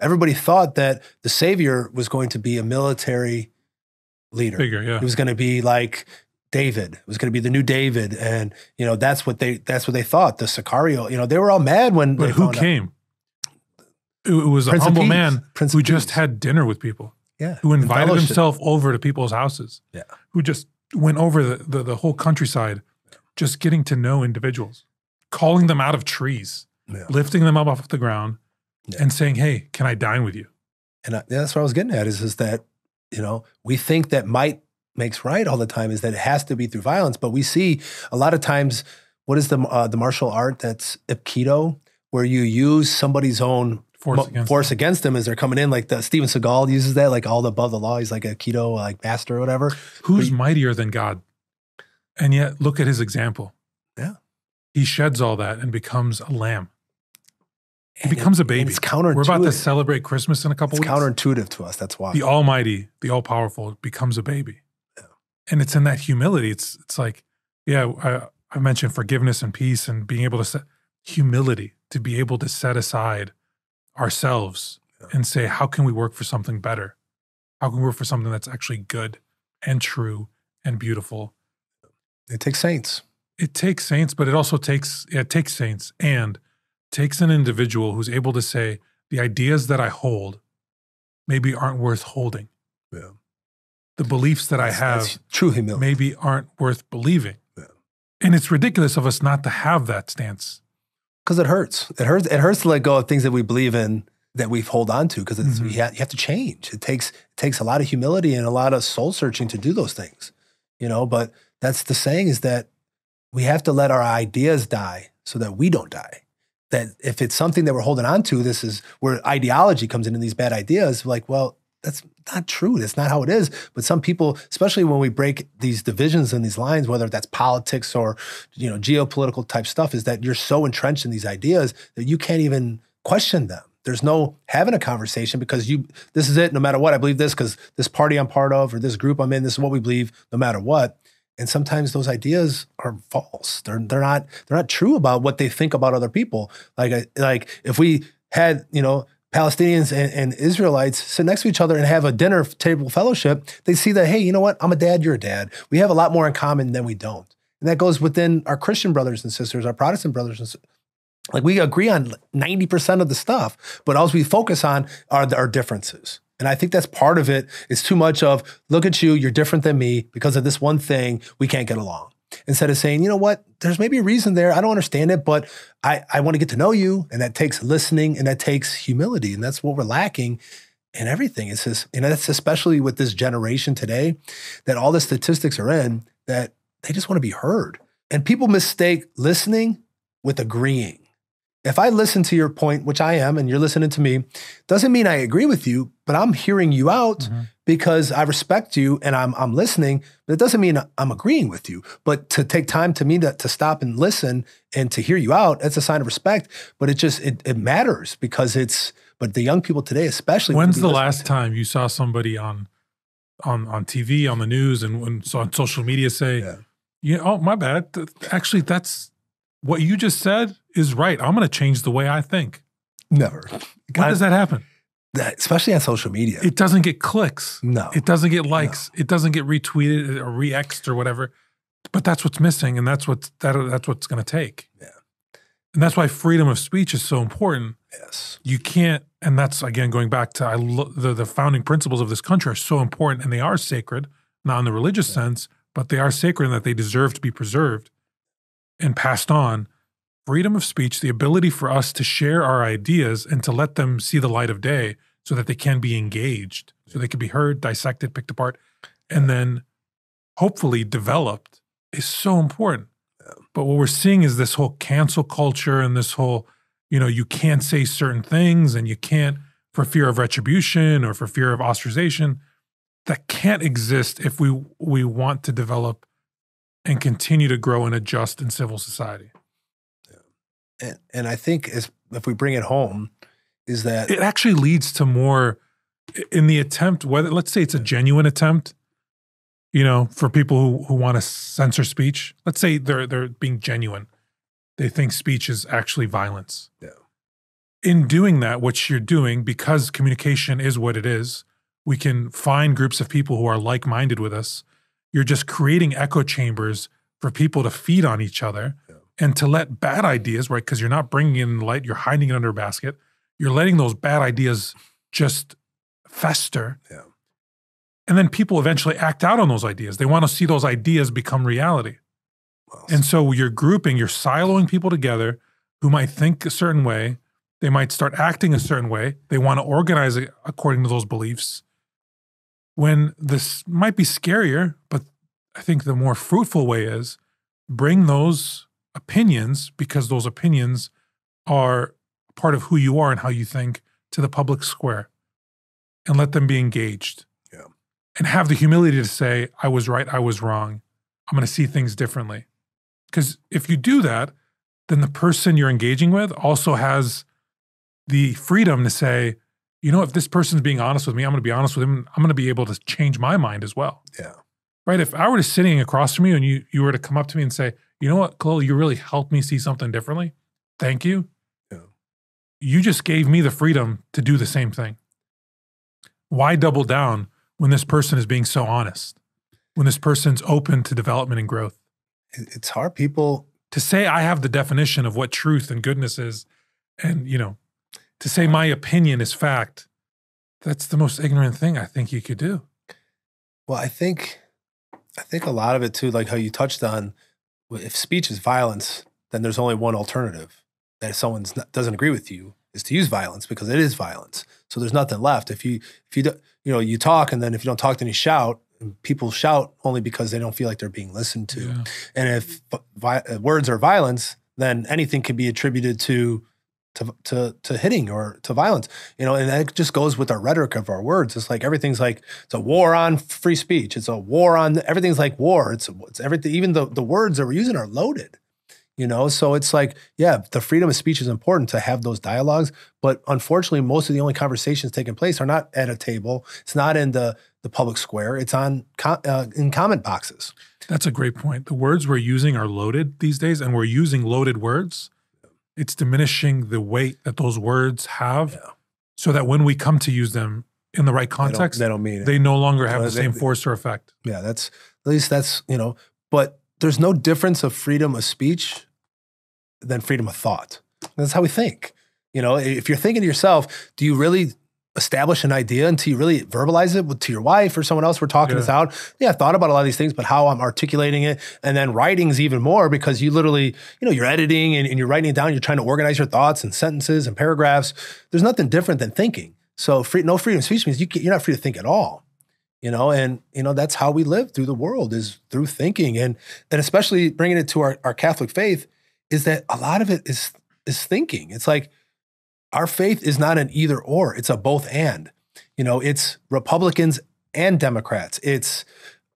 Everybody thought that the Savior was going to be a military leader. Figure, yeah. He was going to be like David. It was going to be the new David, and you know that's what they that's what they thought. The Sicario, you know, they were all mad when. But who came? Out. It was Prince a humble man Prince who just had dinner with people. Yeah, who invited himself over to people's houses. Yeah, who just went over the, the, the whole countryside, just getting to know individuals, calling them out of trees, yeah. lifting them up off the ground, yeah. and saying, "Hey, can I dine with you?" And I, that's what I was getting at is is that you know we think that might makes right all the time is that it has to be through violence, but we see a lot of times what is the uh, the martial art that's aikido where you use somebody's own force, against, force them. against them as they're coming in. Like the Steven Seagal uses that, like all above the law. He's like a keto, like master or whatever. Who's mightier than God? And yet, look at his example. Yeah, he sheds all that and becomes a lamb it becomes it, a baby. It's counterintuitive. We're about to celebrate Christmas in a couple it's weeks. counterintuitive to us. That's why. The Almighty, the All Powerful, becomes a baby. Yeah. And it's in that humility. It's it's like, yeah, I, I mentioned forgiveness and peace and being able to set humility, to be able to set aside ourselves yeah. and say, how can we work for something better? How can we work for something that's actually good and true and beautiful? It takes saints. It takes saints, but it also takes it takes saints and takes an individual who's able to say, the ideas that I hold maybe aren't worth holding. Yeah. The beliefs that that's, I have true humility. maybe aren't worth believing. Yeah. And it's ridiculous of us not to have that stance. Because it hurts. It hurts. It hurts to let go of things that we believe in that we hold on to because mm-hmm. you, have, you have to change. It takes it takes a lot of humility and a lot of soul searching to do those things, you know. But that's the saying is that we have to let our ideas die so that we don't die that if it's something that we're holding on to, this is where ideology comes into these bad ideas. Like, well, that's not true. That's not how it is. But some people, especially when we break these divisions and these lines, whether that's politics or you know geopolitical type stuff, is that you're so entrenched in these ideas that you can't even question them. There's no having a conversation because you this is it. No matter what, I believe this because this party I'm part of or this group I'm in, this is what we believe. No matter what, and sometimes those ideas are false. They're they're not they're not true about what they think about other people. Like like if we had you know Palestinians and, and, Israelites sit next to each other and have a dinner table fellowship, they see that hey, you know what? I'm a dad. You're a dad. We have a lot more in common than we don't, and that goes within our Christian brothers and sisters, our Protestant brothers and sisters. Like we agree on 90% of the stuff, but all we focus on are our differences. And I think that's part of it. It's too much of, look at you, you're different than me. Because of this one thing, we can't get along. Instead of saying, you know what, there's maybe a reason there. I don't understand it, but I, I want to get to know you. And that takes listening and that takes humility. And that's what we're lacking in everything. It's just, you know that's especially with this generation today that all the statistics are in that they just want to be heard. And people mistake listening with agreeing. If I listen to your point, which I am, and you're listening to me, doesn't mean I agree with you, but I'm hearing you out mm-hmm. because I respect you and I'm I'm listening, but it doesn't mean I'm agreeing with you. But to take time to me to, to stop and listen and to hear you out, that's a sign of respect. But it just it, it matters because it's but the young people today, especially When's the last time you saw somebody on on on TV, on the news, and, when, so on social media say, yeah. yeah, oh my bad. Actually, that's what you just said is right. I'm going to change the way I think. Never. When does that happen? That, especially on social media. It doesn't get clicks. No. It doesn't get likes. No. It doesn't get retweeted or re-exed or whatever. But that's what's missing and that's what's that, that's what's going to take. Yeah. And that's why freedom of speech is so important. Yes. You can't and that's again going back to I lo- the the founding principles of this country are so important and they are sacred, not in the religious yeah. sense, but they are sacred in that they deserve to be preserved and passed on, freedom of speech, the ability for us to share our ideas and to let them see the light of day so that they can be engaged, so they can be heard, dissected, picked apart, and then hopefully developed is so important. But what we're seeing is this whole cancel culture and this whole, you know, you can't say certain things and you can't for fear of retribution or for fear of ostracization that can't exist if we we want to develop and continue to grow and adjust in civil society. And, and I think as, if we bring it home, is that it actually leads to more in the attempt, whether let's say it's a genuine attempt, you know, for people who, who want to censor speech. Let's say they're they're being genuine. They think speech is actually violence. Yeah. In doing that, what you're doing, because communication is what it is, we can find groups of people who are like minded with us you're just creating echo chambers for people to feed on each other yeah. and to let bad ideas, right? Because you're not bringing in light, you're hiding it under a basket. You're letting those bad ideas just fester. Yeah. And then people eventually act out on those ideas. They want to see those ideas become reality. Well, and so you're grouping, you're siloing people together who might think a certain way. They might start acting a certain way. They want to organize according to those beliefs when this might be scarier, but I think the more fruitful way is bring those opinions because those opinions are part of who you are and how you think to the public square and let them be engaged. Yeah. And have the humility to say, I was right, I was wrong. I'm going to see things differently. Because if you do that, then the person you're engaging with also has the freedom to say, you know, if this person's being honest with me, I'm going to be honest with him. I'm going to be able to change my mind as well. Yeah. Right. If I were to sitting across from you and you you were to come up to me and say, you know what, Chloe, you really helped me see something differently. Thank you. Yeah. You just gave me the freedom to do the same thing. Why double down when this person is being so honest? When this person's open to development and growth? It's hard people to say I have the definition of what truth and goodness is and you know to say my opinion is fact, that's the most ignorant thing I think you could do. Well, I think I think a lot of it too, like how you touched on, if speech is violence, then there's only one alternative that if someone doesn't agree with you is to use violence because it is violence. So there's nothing left. If you if you do, you know you talk and then if you don't talk, then you shout. And people shout only because they don't feel like they're being listened to. Yeah. And if words are violence, then anything can be attributed to to to to hitting or to violence. You know, and that just goes with our rhetoric of our words. It's like everything's like it's a war on free speech. It's a war on everything's like war. It's it's everything. Even the the words that we're using are loaded. You know, so it's like yeah, the freedom of speech is important to have those dialogues. But unfortunately, most of the only conversations taking place are not at a table. It's not in the the public square. It's on uh, in comment boxes. That's a great point. The words we're using are loaded these days, and we're using loaded words it's diminishing the weight that those words have yeah. so that when we come to use them in the right context, they don't, they don't mean it. They no longer have no, the they, same force or effect. Yeah, that's at least that's, you know, but there's no difference of freedom of speech than freedom of thought. That's how we think. You know, if you're thinking to yourself, do you really establish an idea until you really verbalize it to your wife or someone else. We're talking yeah. this out. Yeah, I thought about a lot of these things, but how I'm articulating it. And then writing's even more because you literally, you know, you're editing and, and you're writing it down. You're trying to organize your thoughts and sentences and paragraphs. There's nothing different than thinking. So free, no freedom of speech means you can, you're not free to think at all. You know, and you know that's how we live through the world is through thinking, and and especially bringing it to our, our Catholic faith is that a lot of it is is thinking. It's like our faith is not an either or, it's a both and. You know, it's Republicans and Democrats. It's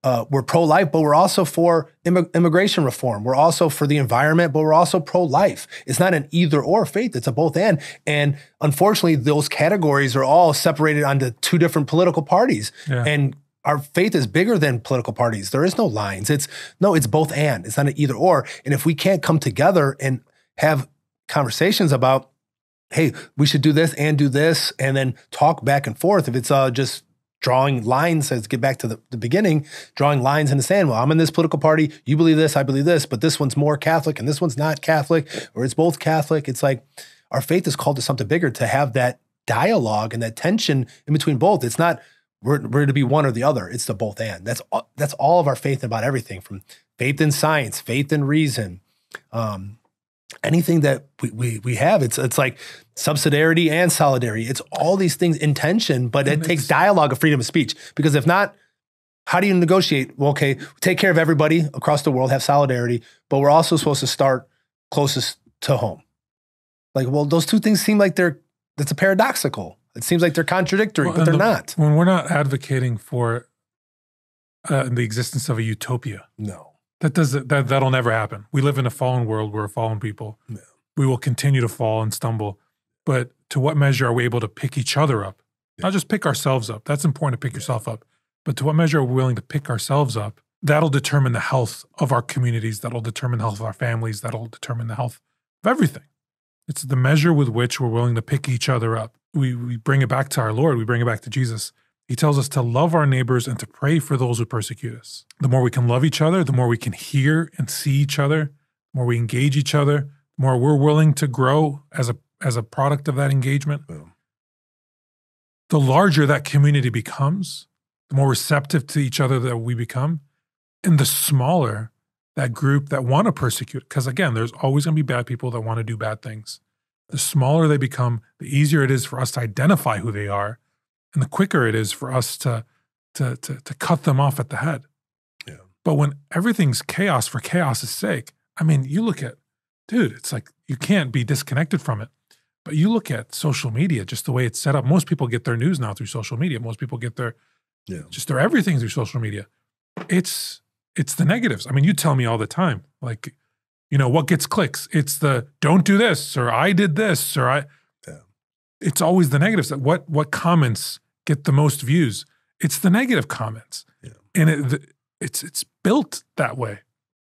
uh, we're pro life, but we're also for Im- immigration reform. We're also for the environment, but we're also pro life. It's not an either or faith, it's a both and. And unfortunately, those categories are all separated onto two different political parties. Yeah. And our faith is bigger than political parties. There is no lines. It's no, it's both and. It's not an either or. And if we can't come together and have conversations about hey, we should do this and do this, and then talk back and forth. If it's uh, just drawing lines, let's get back to the, the beginning, drawing lines in the sand. Well, I'm in this political party, you believe this, I believe this, but this one's more Catholic and this one's not Catholic, or it's both Catholic. It's like our faith is called to something bigger to have that dialogue and that tension in between both. It's not we're, we're to be one or the other. It's the both and. That's all, that's all of our faith about everything from faith in science, faith in reason, um, anything that we, we, we have, it's, it's like subsidiarity and solidarity. It's all these things intention, but it, it takes dialogue of freedom of speech because if not, how do you negotiate? Well, okay, take care of everybody across the world, have solidarity, but we're also supposed to start closest to home. Like, well, those two things seem like they're that's a paradoxical. It seems like they're contradictory, well, but they're the, not. When we're not advocating for uh, the existence of a utopia, no, that doesn't that that'll never happen. We live in a fallen world. We're a fallen people. Yeah. We will continue to fall and stumble. But to what measure are we able to pick each other up? Yeah. Not just pick ourselves up. That's important to pick yeah. yourself up. But to what measure are we willing to pick ourselves up? That'll determine the health of our communities. That'll determine the health of our families. That'll determine the health of everything. It's the measure with which we're willing to pick each other up. We we bring it back to our Lord. We bring it back to Jesus. He tells us to love our neighbors and to pray for those who persecute us. The more we can love each other, the more we can hear and see each other, the more we engage each other, the more we're willing to grow as a as a product of that engagement. Boom. The larger that community becomes, the more receptive to each other that we become, and the smaller that group that want to persecute. Because again, there's always going to be bad people that want to do bad things. The smaller they become, the easier it is for us to identify who they are and the quicker it is for us to to to, to cut them off at the head. Yeah. But when everything's chaos for chaos's sake, I mean, you look at, dude, it's like you can't be disconnected from it. But you look at social media, just the way it's set up. Most people get their news now through social media. Most people get their yeah. just their everything through social media. It's it's the negatives. I mean, you tell me all the time, like, you know, what gets clicks? It's the don't do this or I did this or I it's always the negative side. What what comments get the most views? It's the negative comments, yeah. and it, it's it's built that way.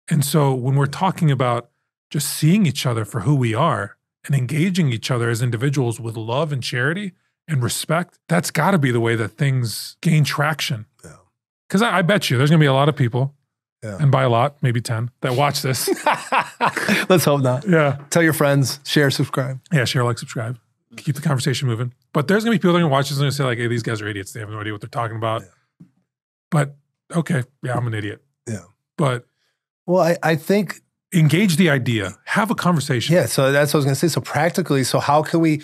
And so when we're talking about just seeing each other for who we are and engaging each other as individuals with love and charity and respect, that's got to be the way that things gain traction. Because I, I bet you there's going to be a lot of people yeah. And by a lot, maybe 10 that watch this. Let's hope not. Yeah. Tell your friends, share, subscribe. Yeah, share, like, subscribe keep the conversation moving. But there's gonna be people that are gonna watch this and gonna say like, "Hey, these guys are idiots. They have no idea what they're talking about." Yeah. But okay, yeah, I'm an idiot. Yeah. But well, I, I think engage the idea, have a conversation. Yeah. So that's what I was gonna say. So practically, so how can we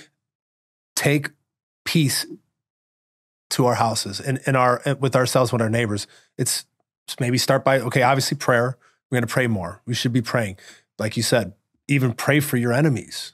take peace to our houses and, and our with ourselves with our neighbors? It's maybe start by okay, obviously prayer. We're gonna pray more. We should be praying, like you said. Even pray for your enemies